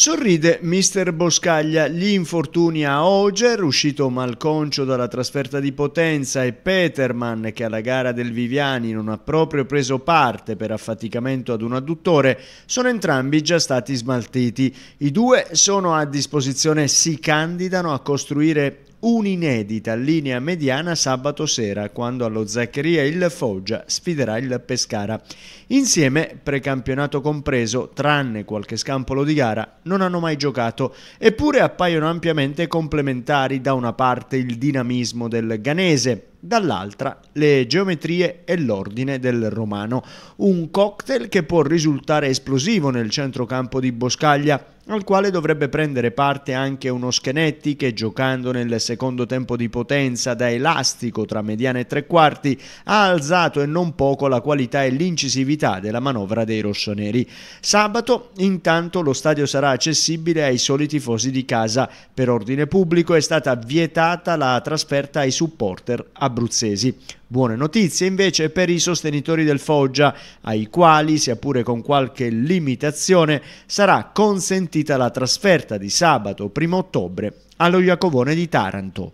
Sorride mister Boscaglia, gli infortuni a Oger, uscito malconcio dalla trasferta di Potenza, e Peterman, che alla gara del Viviani non ha proprio preso parte per affaticamento ad un adduttore, sono entrambi già stati smaltiti. I due sono a disposizione, si candidano a costruire un'inedita linea mediana sabato sera quando allo Zaccheria il Foggia sfiderà il Pescara. Insieme, precampionato compreso, tranne qualche scampolo di gara, non hanno mai giocato, eppure appaiono ampiamente complementari da una parte il dinamismo del Ganese, dall'altra le geometrie e l'ordine del romano. Un cocktail che può risultare esplosivo nel centrocampo di Boscaglia, al quale dovrebbe prendere parte anche uno Schenetti che giocando nel secondo tempo di potenza da elastico tra mediana e tre quarti ha alzato e non poco la qualità e l'incisività della manovra dei rossoneri. Sabato intanto lo stadio sarà accessibile ai soli tifosi di casa. Per ordine pubblico è stata vietata la trasferta ai supporter a abruzzesi. Buone notizie invece per i sostenitori del Foggia, ai quali, sia pure con qualche limitazione, sarà consentita la trasferta di sabato 1 ottobre allo Iacovone di Taranto.